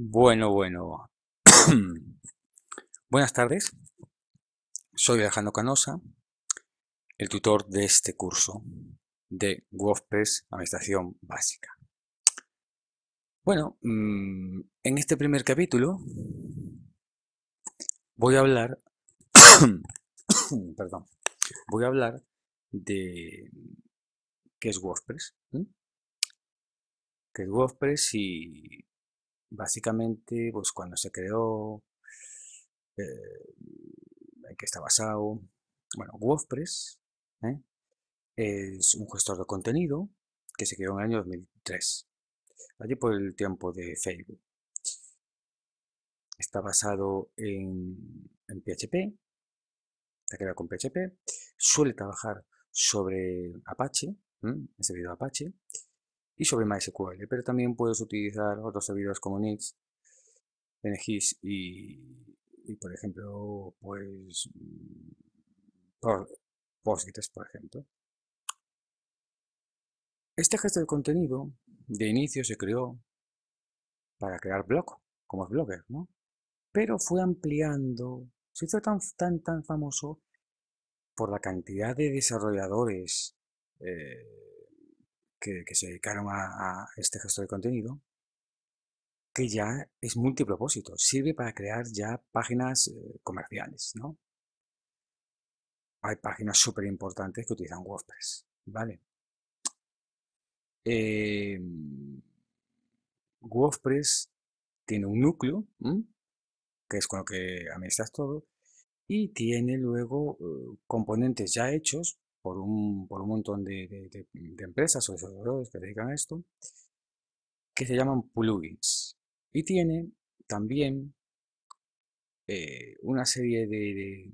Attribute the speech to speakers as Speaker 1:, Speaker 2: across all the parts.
Speaker 1: Bueno, bueno. Buenas tardes. Soy Alejandro Canosa, el tutor de este curso de WordPress Administración Básica. Bueno, mm, en este primer capítulo voy a hablar, perdón, voy a hablar de qué es WordPress, qué es WordPress y Básicamente, pues cuando se creó, eh, en qué está basado, bueno, WordPress ¿eh? es un gestor de contenido que se creó en el año 2003, allí por el tiempo de Facebook. Está basado en, PHP, está creado con PHP, suele trabajar sobre Apache, el servidor Apache, y sobre MySQL, pero también puedes utilizar otros servidores como Nix, NGIS y, por ejemplo, pues mm, Postgres, por ejemplo. Este gesto de contenido de inicio se creó para crear blog, como es Blogger, ¿no? Pero fue ampliando, se hizo tan, tan, tan famoso por la cantidad de desarrolladores eh, que, se dedicaron a, este gestor de contenido, que ya es multipropósito, sirve para crear ya páginas eh, comerciales, ¿no? Hay páginas súper importantes que utilizan WordPress, ¿vale? Em, WordPress tiene un núcleo, que es con lo que administras todo, y tiene luego eh, componentes ya hechos por un, por un montón de, de, empresas o desarrolladores que dedican a esto, que se llaman plugins. Y tiene también eh, una serie de,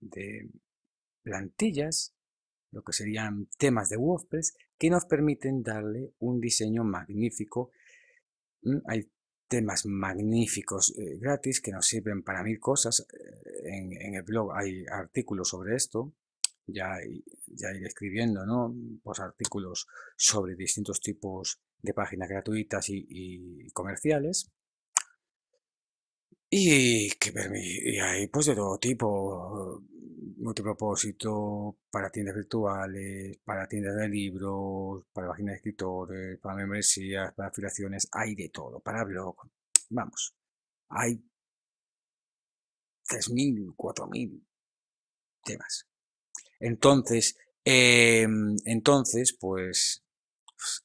Speaker 1: de plantillas, lo que serían temas de WordPress, que nos permiten darle un diseño magnífico. Mm, hay temas magníficos eh, gratis que nos sirven para mil cosas. Eh, en, en, el blog hay artículos sobre esto ya, ya ir escribiendo, ¿no? Pues artículos sobre distintos tipos de páginas gratuitas y, comerciales. Y, que, hay pues de todo tipo, multipropósito, para tiendas virtuales, para tiendas de libros, para páginas de escritores, para membresías, para afiliaciones, hay de todo, para blog, vamos, hay 3.000, 4.000 temas. Entonces, em, entonces, pues... pues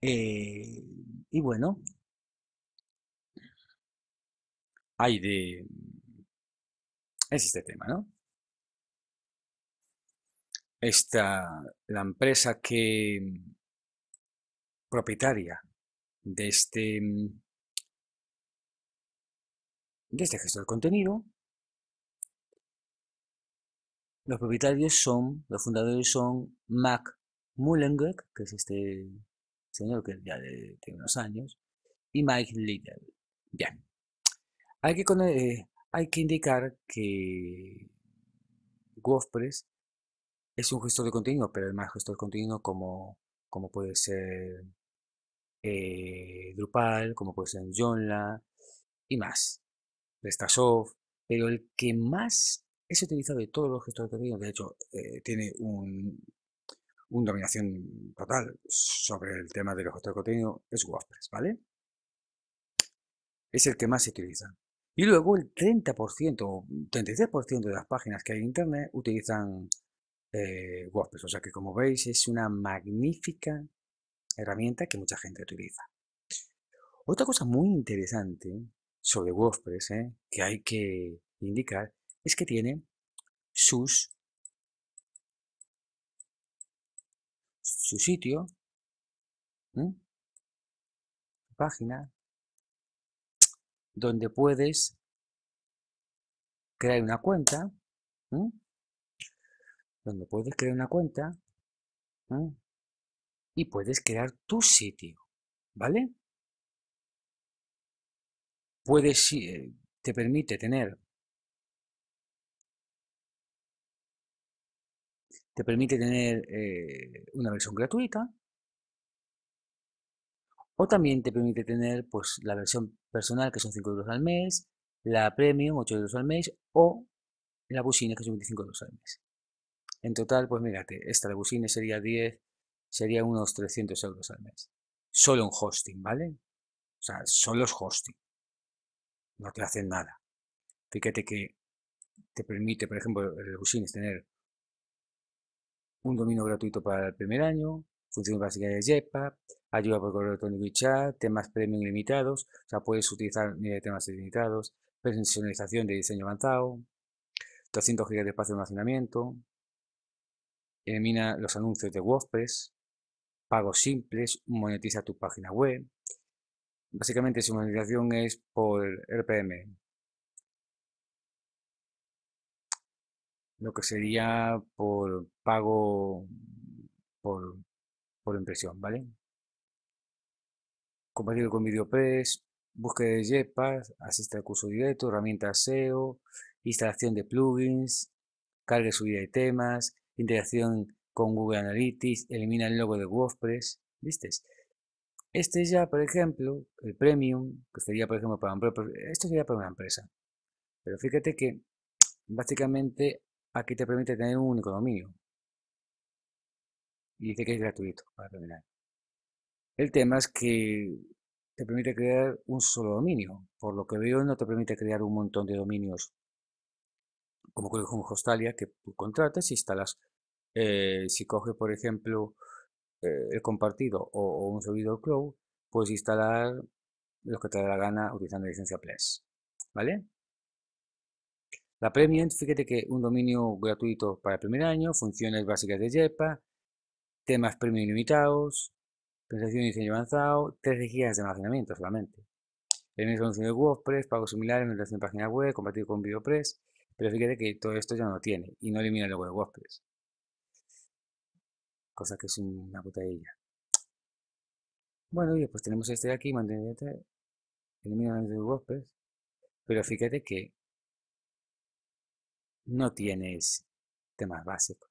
Speaker 1: eh, y bueno, hay de... Es este tema, ¿no? Esta, la empresa que propietaria de este de este gestor de contenido, los propietarios son, los fundadores son Mac Mullenweg, que es este señor que ya de, tiene unos años, y Mike Lidl. Bien. Hay que, eh, hay que indicar que WordPress es un gestor de contenido, pero además gestor de contenido como, como puede ser eh, Drupal, como puede ser Joomla y más de soft pero el que más es utilizado de todos los gestores de contenido, de hecho, eh, tiene un, dominación total sobre el tema de los gestores de contenido, es WordPress, ¿vale? Es el que más se utiliza. Y luego el 30%, 33% de las páginas que hay en Internet utilizan eh, WordPress. O sea que como veis es una magnífica herramienta que mucha gente utiliza. Otra cosa muy interesante sobre WordPress ¿eh? que hay que indicar es que tiene sus su sitio, página, donde puedes crear una cuenta, donde puedes crear una cuenta y puedes crear tu sitio, ¿vale? puedes, eh, te permite tener, te permite tener eh, una versión gratuita o también te permite tener pues, la versión personal, que son 5 euros al mes, la premium, 8 euros al mes, o la busina, que son 25 euros al mes. En total, pues mírate, esta de busina sería 10, sería unos 300 euros al mes. Solo un hosting, ¿vale? O sea, solo es hosting no te hacen nada. Fíjate que te permite, por ejemplo, el es tener un dominio gratuito para el primer año, función básica de Jetpack, ayuda por correo electrónico y chat, temas premium limitados, o sea, puedes utilizar de eh, temas ilimitados, personalización de diseño avanzado, 200 GB de espacio de almacenamiento, elimina los anuncios de WordPress, pagos simples, monetiza tu página web, Básicamente su monetización es por RPM. Lo que sería por pago por, impresión, ¿vale? Compatible con VideoPress, búsqueda de yepas, asiste al curso directo, herramienta SEO, instalación de plugins, carga y subida de temas, integración con Google Analytics, elimina el logo de WordPress, ¿viste? Este ya, por ejemplo, el premium, que sería, por ejemplo, para un sería para una empresa. Pero fíjate que básicamente aquí te permite tener un único dominio. Y dice que es gratuito, para terminar. El tema es que te permite crear un solo dominio. Por lo que veo, no te permite crear un montón de dominios. Como con Hostalia, que contratas y instalas. Eh, si coge por ejemplo, eh, el compartido o, un servidor cloud, puedes instalar los que te dé la gana utilizando la licencia plus, ¿Vale? La Premium, fíjate que un dominio gratuito para el primer año, funciones básicas de Jepa, temas premium limitados, presentación de diseño avanzado, 3 gigas de almacenamiento solamente. El mismo de WordPress, pago similar, en de página web, compartido con VideoPress, pero fíjate que todo esto ya no lo tiene y no elimina el logo de WordPress cosa que es una botella Bueno, y después pues tenemos este de aquí, manteniente elimina de golpes, pero fíjate que no tienes temas básicos.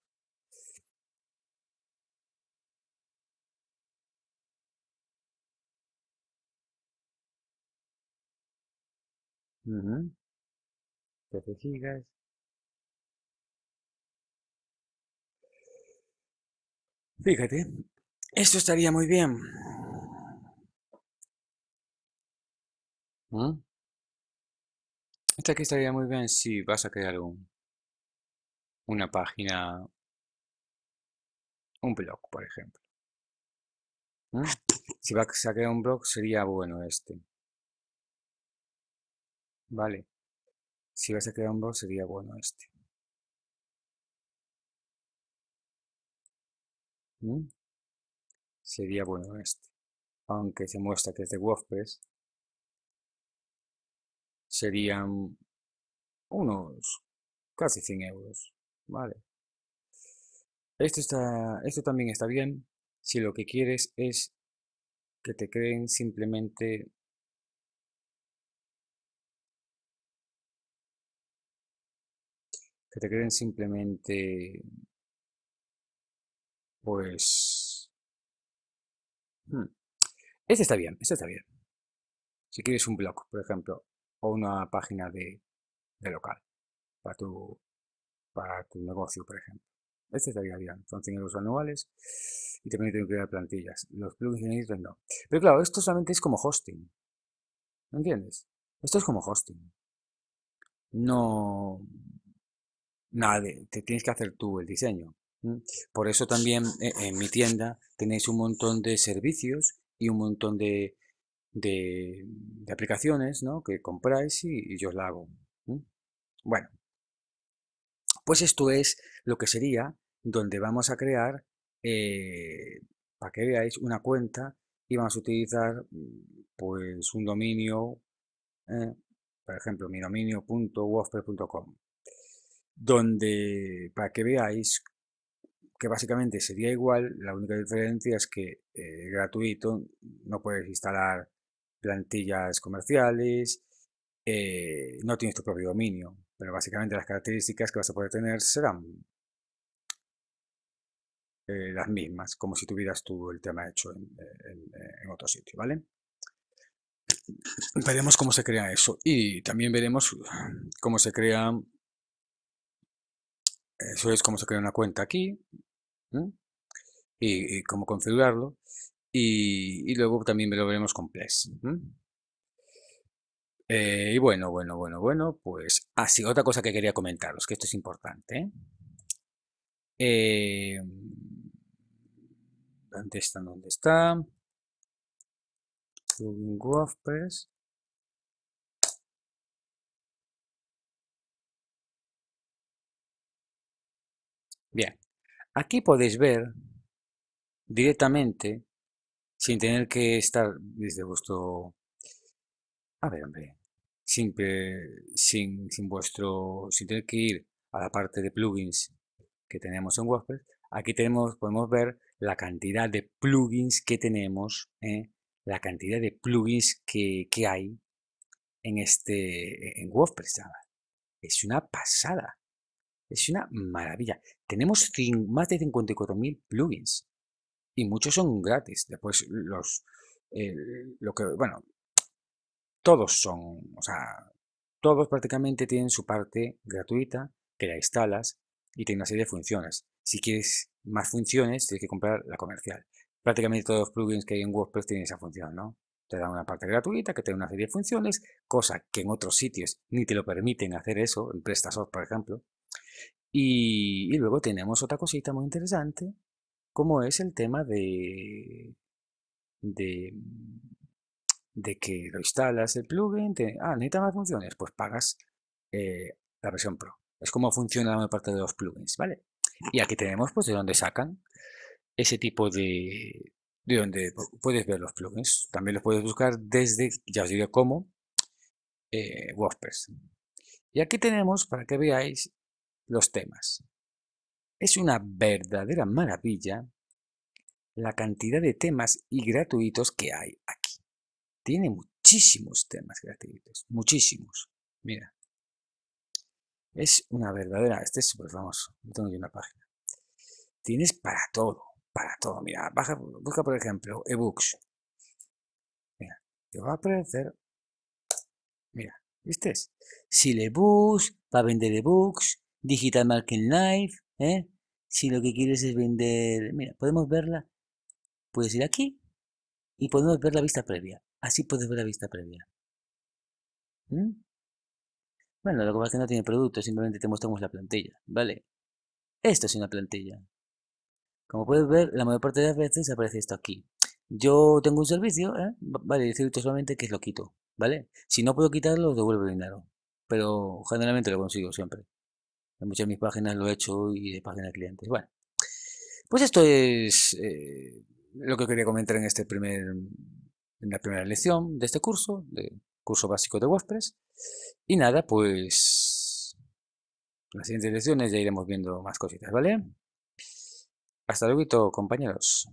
Speaker 1: Uh Fíjate, esto estaría muy bien. aquí ¿Ah? estaría muy bien si vas a crear un, una página, un blog, por ejemplo. ¿Ah? Si vas a crear un blog sería bueno este. Vale. Si vas a crear un blog sería bueno este. Sería bueno este. Aunque se muestra que es de WordPress. Serían unos casi 100 euros. Vale. Esto, está, esto también está bien si lo que quieres es que te creen simplemente que te creen simplemente pues... Este está bien, este está bien. Si quieres un blog, por ejemplo, o una página de, local para tu, para tu negocio, por ejemplo. Este estaría bien, son 100 euros anuales y te permiten crear plantillas. Los plugins no. Pero claro, esto solamente es como hosting. ¿Me entiendes? Esto es como hosting. No. Nada, te tienes que hacer tú el diseño. Por eso también eh, en mi tienda tenéis un montón de servicios y un montón de, aplicaciones que compráis y, yo os la hago. Bueno, pues esto es lo que sería donde vamos a crear, eh, para que veáis, una cuenta y vamos a utilizar pues un dominio, ¿eh? por ejemplo, mi dominio.wordpress.com, donde para que veáis que básicamente sería igual, la única diferencia es que eh, gratuito no puedes instalar plantillas comerciales, eh, no tienes tu propio dominio, pero básicamente las características que vas a poder tener serán eh, las mismas, como si tuvieras tú el tema hecho en, otro sitio, ¿vale? Veremos cómo se crea eso y también veremos cómo se crea eso es cómo se crea una cuenta aquí y, cómo configurarlo. Y, luego también lo veremos con Ples eh, y bueno, bueno, bueno, bueno, pues así, ah, sido otra cosa que quería comentaros, que esto es importante. ¿eh? Eh, dónde está? ¿Dónde está? WordPress. Bien. Aquí podéis ver directamente, sin tener que estar desde vuestro... A Sin, vuestro... Sin tener que ir a la parte de plugins que tenemos en WordPress, aquí tenemos, podemos ver la cantidad de plugins que tenemos, ¿eh? la cantidad de plugins que, hay en este en WordPress. Es una pasada. Es una maravilla. Tenemos más de 54.000 plugins y muchos son gratis. Después los, eh, lo que, bueno, todos son, o sea, todos prácticamente tienen su parte gratuita que la instalas y tiene una serie de funciones. Si quieres más funciones, tienes que comprar la comercial. Prácticamente todos los plugins que hay en WordPress tienen esa función, ¿no? Te dan una parte gratuita que tiene una serie de funciones, cosa que en otros sitios ni te lo permiten hacer eso, en PrestaSoft, por ejemplo, y, luego tenemos otra cosita muy interesante, como es el tema de, de, de que lo instalas el plugin, ah, necesita más funciones, pues pagas eh, la versión Pro. Es como funciona la mayor parte de los plugins, ¿vale? Ah. Y aquí tenemos pues de dónde sacan ese tipo de, de donde puedes ver los plugins. También los puedes buscar desde, ya os diré cómo, eh, WordPress. Y aquí tenemos, para que veáis, los temas. Es una verdadera maravilla la cantidad de temas y gratuitos que hay aquí. Tiene muchísimos temas gratuitos, muchísimos. Mira, es una verdadera, este es famoso, tengo una página. Tienes para todo, para todo. Mira, baja, busca por ejemplo ebooks. Mira, te va a aparecer, mira, ¿viste? Si le bus, va a vender ebooks, Digital Marketing Live, ¿eh? si lo que quieres es vender, mira, podemos verla, puedes ir aquí y podemos ver la vista previa. Así puedes ver la vista previa. ¿Mm? Bueno, lo que pasa es que no tiene producto, simplemente te mostramos la plantilla, ¿vale? Esto es una plantilla. Como puedes ver, la mayor parte de las veces aparece esto aquí. Yo tengo un servicio, ¿eh? vale, decirte solamente que lo quito, ¿vale? Si no puedo quitarlo, devuelvo el dinero. Pero generalmente lo consigo siempre. En muchas de mis páginas lo he hecho y de página de clientes. Bueno, pues esto es eh, lo que quería comentar en, este primer, en la primera lección de este curso, de curso básico de WordPress. Y nada, pues en las siguientes lecciones ya iremos viendo más cositas, ¿vale? Hasta luego, compañeros.